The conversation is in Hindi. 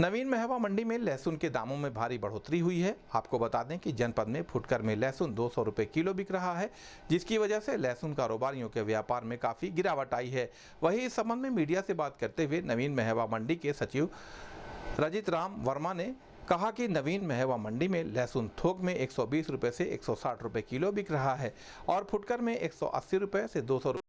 नवीन महवा मंडी में लहसुन के दामों में भारी बढ़ोतरी हुई है आपको बता दें कि जनपद में फुटकर में लहसुन दो सौ रुपये किलो बिक रहा है जिसकी वजह से लहसुन कारोबारियों के व्यापार में काफ़ी गिरावट आई है वहीं इस संबंध में मीडिया से बात करते हुए नवीन महवा मंडी के सचिव रजित राम वर्मा ने कहा कि नवीन महवा मंडी में लहसुन थोक में एक सौ से एक सौ किलो बिक रहा है और फुटकर में एक सौ से दो